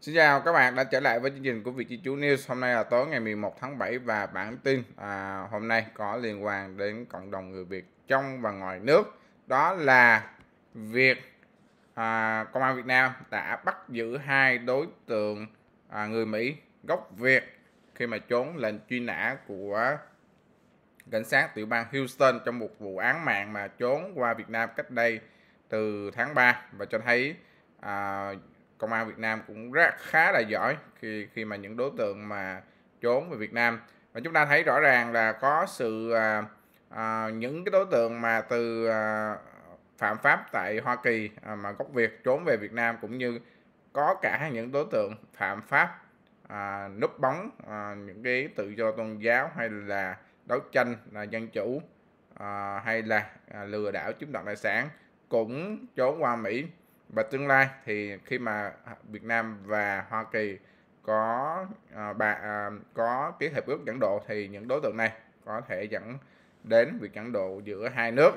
Xin chào các bạn đã trở lại với chương trình của Việt Di Chú News. Hôm nay là tối ngày 11 tháng 7 và bản tin à, hôm nay có liên quan đến cộng đồng người Việt trong và ngoài nước. Đó là việc à, công an Việt Nam đã bắt giữ hai đối tượng à, người Mỹ gốc Việt khi mà trốn lệnh truy nã của cảnh sát tiểu bang Houston trong một vụ án mạng mà trốn qua Việt Nam cách đây từ tháng 3 và cho thấy à, công an Việt Nam cũng rất khá là giỏi khi khi mà những đối tượng mà trốn về Việt Nam và chúng ta thấy rõ ràng là có sự à, à, những cái đối tượng mà từ à, phạm pháp tại Hoa Kỳ à, mà gốc Việt trốn về Việt Nam cũng như có cả những đối tượng phạm pháp à, núp bóng à, những cái tự do tôn giáo hay là đấu tranh là dân chủ à, hay là à, lừa đảo chiếm đoạt tài sản cũng trốn qua Mỹ và tương lai thì khi mà Việt Nam và Hoa Kỳ có à, bà à, có ký hiệp ước dẫn độ thì những đối tượng này có thể dẫn đến việc dẫn độ giữa hai nước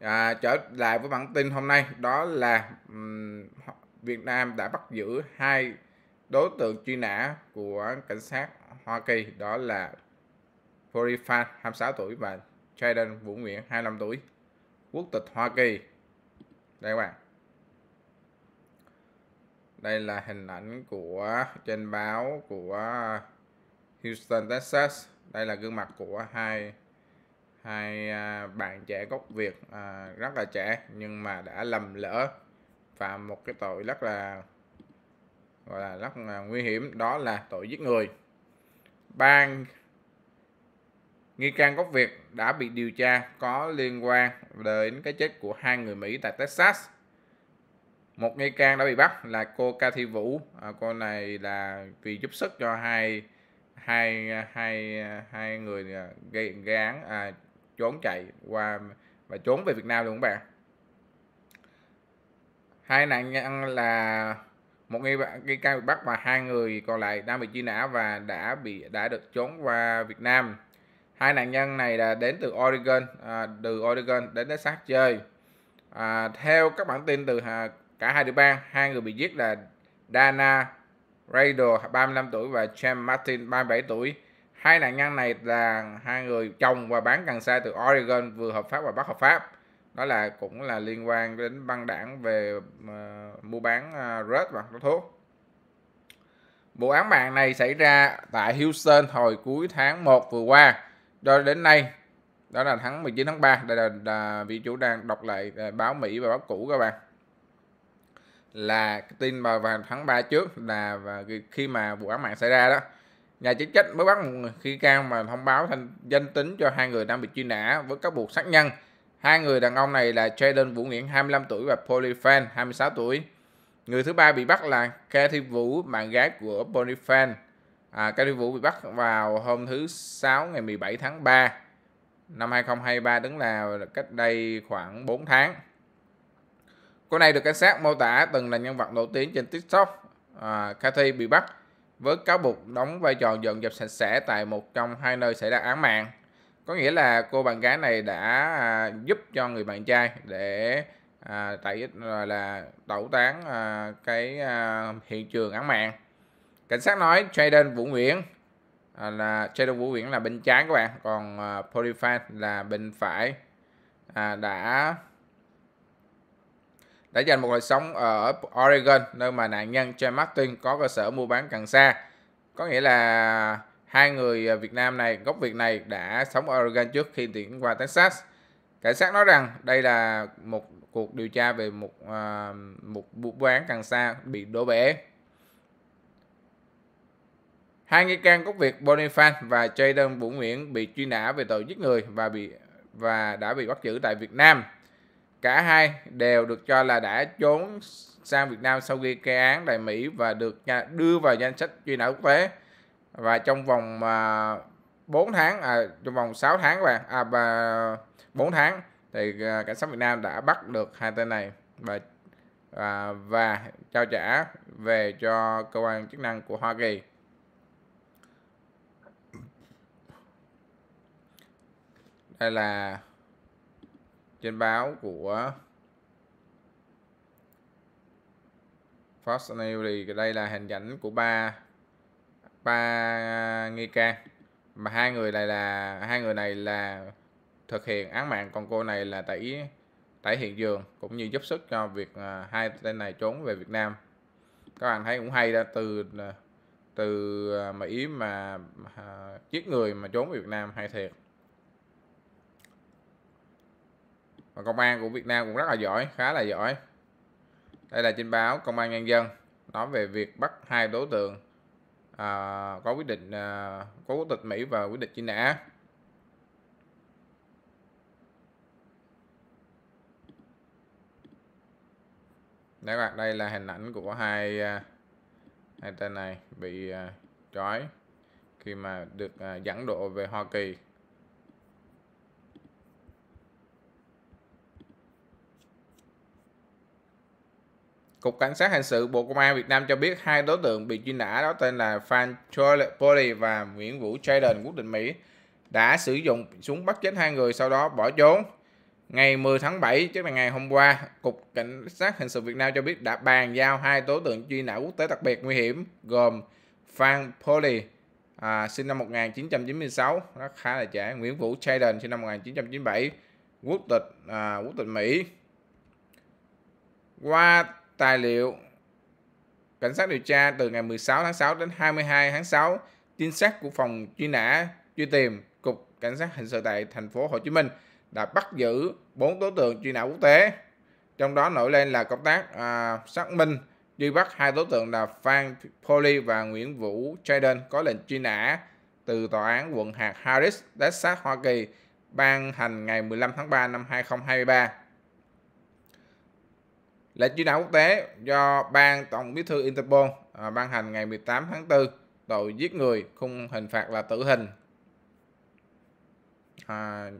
à, trở lại với bản tin hôm nay đó là um, Việt Nam đã bắt giữ hai đối tượng truy nã của cảnh sát Hoa Kỳ đó là Porifan 26 tuổi và Jaden Vũ Nguyễn 25 tuổi quốc tịch Hoa Kỳ đây các bạn đây là hình ảnh của trên báo của Houston Texas đây là gương mặt của hai hai à, bạn trẻ gốc Việt à, rất là trẻ nhưng mà đã lầm lỡ phạm một cái tội rất là gọi là rất là nguy hiểm đó là tội giết người bang Nghi can gốc Việt đã bị điều tra có liên quan đến cái chết của hai người Mỹ tại Texas. Một nghi can đã bị bắt là cô Cathy Vũ. À, cô này là vì giúp sức cho hai hai hai hai người à, gây, gây án à, trốn chạy qua và trốn về Việt Nam luôn các bạn. Hai nạn nhân là một nghi, nghi can bị bắt và hai người còn lại đang bị truy nã và đã bị đã được trốn qua Việt Nam hai nạn nhân này là đến từ Oregon à, từ Oregon đến Texas chơi à, theo các bản tin từ cả hai địa bang hai người bị giết là Dana Rado 35 tuổi và James Martin 37 tuổi hai nạn nhân này là hai người chồng và bán cần sa từ Oregon vừa hợp pháp và bất hợp pháp đó là cũng là liên quan đến băng đảng về uh, mua bán uh, rớt và thuốc vụ án mạng này xảy ra tại Houston hồi cuối tháng 1 vừa qua rồi đến nay đó là tháng 19 tháng 3 đây là, là vị chủ đang đọc lại à, báo Mỹ và báo cũ các bạn là tin vào vào tháng 3 trước là và khi mà vụ án mạng xảy ra đó nhà chức trách mới bắt một khi cao mà thông báo thành danh tính cho hai người đang bị truy nã với các buộc sát nhân hai người đàn ông này là Jaden Vũ Nguyễn 25 tuổi và Polyphan 26 tuổi người thứ ba bị bắt là Kathy Vũ bạn gái của fan À, Cao Thiên Vũ bị bắt vào hôm thứ Sáu ngày 17 tháng 3 năm 2023 tức là cách đây khoảng 4 tháng. Cô này được cảnh sát mô tả từng là nhân vật nổi tiếng trên TikTok. À, Cathy bị bắt với cáo buộc đóng vai trò dọn dẹp sạch sẽ tại một trong hai nơi xảy ra án mạng. Có nghĩa là cô bạn gái này đã à, giúp cho người bạn trai để à, tại là tẩu tán à, cái à, hiện trường án mạng cảnh sát nói Jaden Vũ Nguyễn à, là Jaden Vũ Nguyễn là bên trái các bạn còn uh, à, Polifan là bên phải à, đã đã dành một đời sống ở Oregon nơi mà nạn nhân Jay Martin có cơ sở mua bán cần sa có nghĩa là hai người Việt Nam này gốc Việt này đã sống ở Oregon trước khi chuyển qua Texas cảnh sát nói rằng đây là một cuộc điều tra về một uh, một vụ án cần sa bị đổ bể Hai nghi can gốc Việt Bonifan và Jayden Vũ Nguyễn bị truy nã về tội giết người và bị và đã bị bắt giữ tại Việt Nam. Cả hai đều được cho là đã trốn sang Việt Nam sau khi gây án tại Mỹ và được đưa vào danh sách truy nã quốc tế. Và trong vòng 4 à, tháng à trong vòng 6 tháng và à và 4 tháng thì à, cảnh sát Việt Nam đã bắt được hai tên này và à, và trao trả về cho cơ quan chức năng của Hoa Kỳ. hay là trên báo của Fox News thì đây là hình ảnh của ba ba nghi can mà hai người này là hai người này là thực hiện án mạng còn cô này là tẩy tẩy hiện trường cũng như giúp sức cho việc à, hai tên này trốn về Việt Nam các bạn thấy cũng hay đã từ à, từ ý à, mà à, giết người mà trốn về Việt Nam hay thiệt và công an của Việt Nam cũng rất là giỏi khá là giỏi đây là trên báo công an nhân dân nói về việc bắt hai đối tượng à, có quyết định à, có quốc tịch Mỹ và quyết định truy nã Đấy các bạn, đây là hình ảnh của hai à, hai tên này bị uh, trói khi mà được uh, dẫn độ về Hoa Kỳ Cục Cảnh sát Hình sự Bộ Công an Việt Nam cho biết hai đối tượng bị truy nã đó tên là Phan Poli và Nguyễn Vũ Traden quốc tịch Mỹ đã sử dụng súng bắt chết hai người sau đó bỏ trốn. Ngày 10 tháng 7, tức là ngày hôm qua, Cục Cảnh sát Hình sự Việt Nam cho biết đã bàn giao hai đối tượng truy nã quốc tế đặc biệt nguy hiểm gồm Phan Poli à, sinh năm 1996, nó khá là trẻ, Nguyễn Vũ Traden sinh năm 1997, quốc tịch à, quốc tịch Mỹ. Qua tài liệu cảnh sát điều tra từ ngày 16 tháng 6 đến 22 tháng 6, trinh sát của phòng truy nã truy tìm cục cảnh sát hình sự tại thành phố Hồ Chí Minh đã bắt giữ bốn đối tượng truy nã quốc tế. Trong đó nổi lên là công tác à, xác minh truy bắt hai đối tượng là Phan Poli và Nguyễn Vũ Trayden có lệnh truy nã từ tòa án quận hạt Harris, Texas, Hoa Kỳ ban hành ngày 15 tháng 3 năm 2023. Lệnh truy nã quốc tế do Ban Tổng bí thư Interpol à, ban hành ngày 18 tháng 4 tội giết người khung hình phạt là tử hình. À,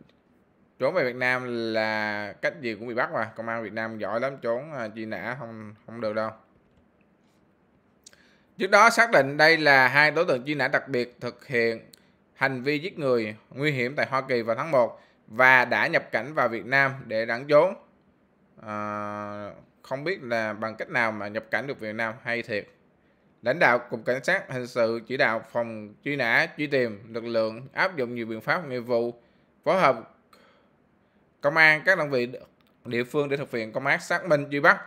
trốn về Việt Nam là cách gì cũng bị bắt mà công an Việt Nam giỏi lắm trốn à, truy nã không không được đâu. Trước đó xác định đây là hai đối tượng truy nã đặc biệt thực hiện hành vi giết người nguy hiểm tại Hoa Kỳ vào tháng 1 và đã nhập cảnh vào Việt Nam để đảng trốn. À, không biết là bằng cách nào mà nhập cảnh được Việt Nam hay thiệt. Lãnh đạo Cục Cảnh sát Hình sự chỉ đạo phòng truy nã, truy tìm, lực lượng áp dụng nhiều biện pháp nghiệp vụ, phối hợp công an các đơn vị địa phương để thực hiện công tác xác minh truy bắt.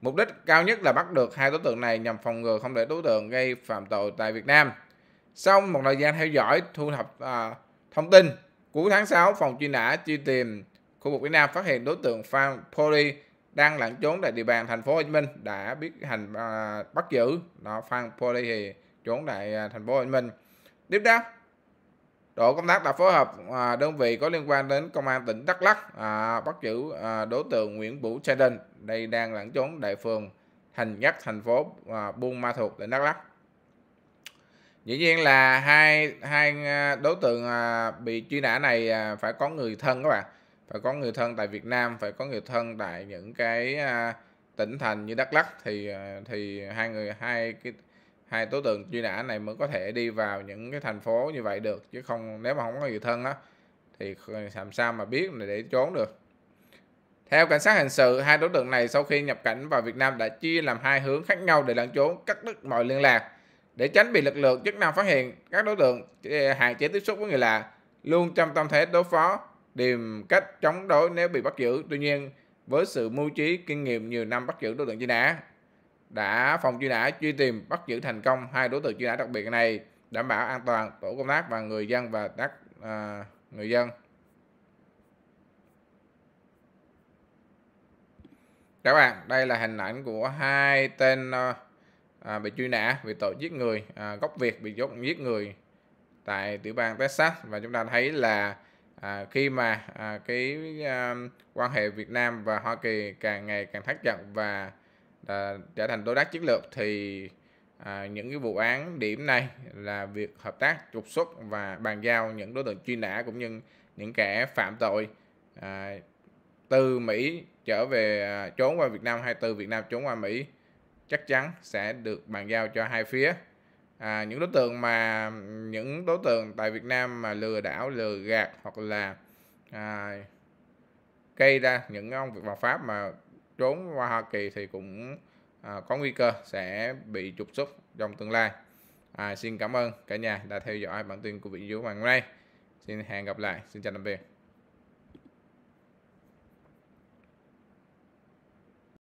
Mục đích cao nhất là bắt được hai đối tượng này nhằm phòng ngừa không để đối tượng gây phạm tội tại Việt Nam. Sau một thời gian theo dõi, thu thập à, thông tin, cuối tháng 6, phòng truy nã truy tìm khu vực Việt Nam phát hiện đối tượng Phan Poli đang lẩn trốn tại địa bàn thành phố Hồ Chí Minh đã biết hành à, bắt giữ nó Phan poly thì trốn tại à, thành phố Hồ Chí Minh tiếp đó tổ công tác đã phối hợp à, đơn vị có liên quan đến công an tỉnh Đắk Lắk bắt giữ đối tượng Nguyễn Vũ Trai Đình đây đang lẩn trốn tại phường Thành Nhất thành phố Buôn Ma Thuột tỉnh Đắk Lắk dĩ nhiên là hai hai đối tượng bị truy nã này phải có người thân các bạn phải có người thân tại Việt Nam phải có người thân tại những cái à, tỉnh thành như Đắk Lắk thì à, thì hai người hai cái hai đối tượng truy nã này mới có thể đi vào những cái thành phố như vậy được chứ không nếu mà không có người thân á thì làm sao mà biết để trốn được theo cảnh sát hình sự, hai đối tượng này sau khi nhập cảnh vào Việt Nam đã chia làm hai hướng khác nhau để lẩn trốn, cắt đứt mọi liên lạc. Để tránh bị lực lượng chức năng phát hiện, các đối tượng à, hạn chế tiếp xúc với người lạ, luôn trong tâm thế đối phó tìm cách chống đối nếu bị bắt giữ. Tuy nhiên, với sự mưu trí kinh nghiệm nhiều năm bắt giữ đối tượng truy nã, đã phòng truy nã truy tìm bắt giữ thành công hai đối tượng truy nã đặc biệt này, đảm bảo an toàn tổ công tác và người dân và các à, người dân. Các bạn, đây là hình ảnh của hai tên à, à bị truy nã vì tội giết người, à, gốc Việt bị dốt giết người tại tiểu bang Texas và chúng ta thấy là à, khi mà à, cái à, quan hệ Việt Nam và Hoa Kỳ càng ngày càng thắt chặt và à, trở thành đối tác chiến lược thì à, những cái vụ án điểm này là việc hợp tác trục xuất và bàn giao những đối tượng truy nã cũng như những kẻ phạm tội à, từ Mỹ trở về à, trốn qua Việt Nam hay từ Việt Nam trốn qua Mỹ chắc chắn sẽ được bàn giao cho hai phía à, những đối tượng mà những đối tượng tại Việt Nam mà lừa đảo lừa gạt hoặc là à, gây ra những ông việc vào Pháp mà trốn qua Hoa Kỳ thì cũng à, có nguy cơ sẽ bị trục xuất trong tương lai à, xin cảm ơn cả nhà đã theo dõi bản tin của vị Dũng ngày hôm nay xin hẹn gặp lại xin chào tạm biệt